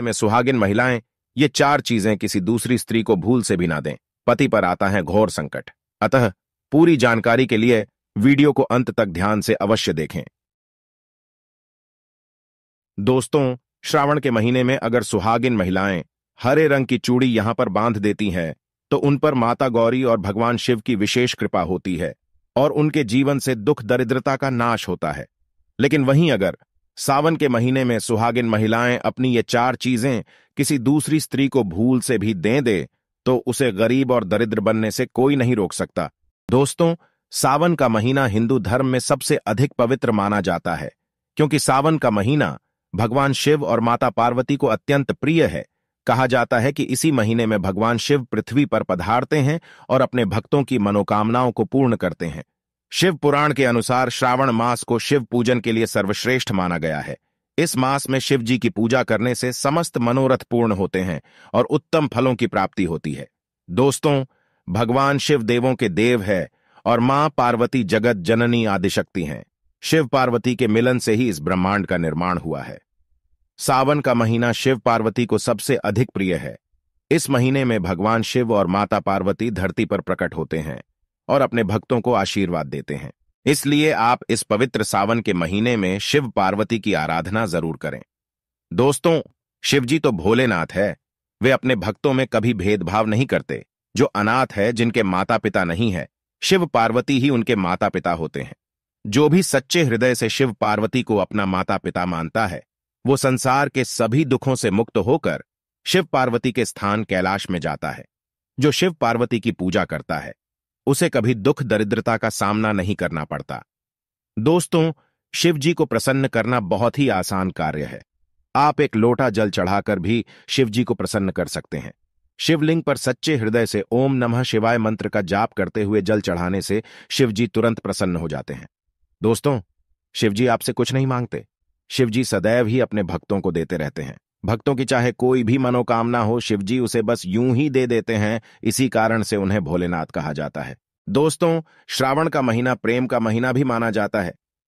में सुहागिन महिलाएं ये चार चीजें किसी दूसरी स्त्री को भूल से भी ना दें पति पर आता है घोर संकट अतः पूरी जानकारी के लिए वीडियो को अंत तक ध्यान से अवश्य देखें दोस्तों श्रावण के महीने में अगर सुहागिन महिलाएं हरे रंग की चूड़ी यहां पर बांध देती हैं तो उन पर माता गौरी और भगवान शिव की विशेष कृपा होती है और उनके जीवन से दुख दरिद्रता का नाश होता है लेकिन वहीं अगर सावन के महीने में सुहागिन महिलाएं अपनी ये चार चीजें किसी दूसरी स्त्री को भूल से भी दें दे तो उसे गरीब और दरिद्र बनने से कोई नहीं रोक सकता दोस्तों सावन का महीना हिंदू धर्म में सबसे अधिक पवित्र माना जाता है क्योंकि सावन का महीना भगवान शिव और माता पार्वती को अत्यंत प्रिय है कहा जाता है कि इसी महीने में भगवान शिव पृथ्वी पर पधारते हैं और अपने भक्तों की मनोकामनाओं को पूर्ण करते हैं शिव पुराण के अनुसार श्रावण मास को शिव पूजन के लिए सर्वश्रेष्ठ माना गया है इस मास में शिव जी की पूजा करने से समस्त मनोरथ पूर्ण होते हैं और उत्तम फलों की प्राप्ति होती है दोस्तों भगवान शिव देवों के देव है और मां पार्वती जगत जननी आदिशक्ति हैं शिव पार्वती के मिलन से ही इस ब्रह्मांड का निर्माण हुआ है सावन का महीना शिव पार्वती को सबसे अधिक प्रिय है इस महीने में भगवान शिव और माता पार्वती धरती पर प्रकट होते हैं और अपने भक्तों को आशीर्वाद देते हैं इसलिए आप इस पवित्र सावन के महीने में शिव पार्वती की आराधना जरूर करें दोस्तों शिवजी तो भोलेनाथ है वे अपने भक्तों में कभी भेदभाव नहीं करते जो अनाथ है जिनके माता पिता नहीं है शिव पार्वती ही उनके माता पिता होते हैं जो भी सच्चे हृदय से शिव पार्वती को अपना माता पिता मानता है वो संसार के सभी दुखों से मुक्त होकर शिव पार्वती के स्थान कैलाश में जाता है जो शिव पार्वती की पूजा करता है उसे कभी दुख दरिद्रता का सामना नहीं करना पड़ता दोस्तों शिव जी को प्रसन्न करना बहुत ही आसान कार्य है आप एक लोटा जल चढ़ाकर भी शिव जी को प्रसन्न कर सकते हैं शिवलिंग पर सच्चे हृदय से ओम नमः शिवाय मंत्र का जाप करते हुए जल चढ़ाने से शिवजी तुरंत प्रसन्न हो जाते हैं दोस्तों शिवजी आपसे कुछ नहीं मांगते शिवजी सदैव ही अपने भक्तों को देते रहते हैं भक्तों की चाहे कोई भी मनोकामना हो शिवजी उसे बस यूं ही दे देते हैं इसी कारण से उन्हें भोलेनाथ कहा जाता है दोस्तों श्रावण का महीना प्रेम का महीना भी माना जाता है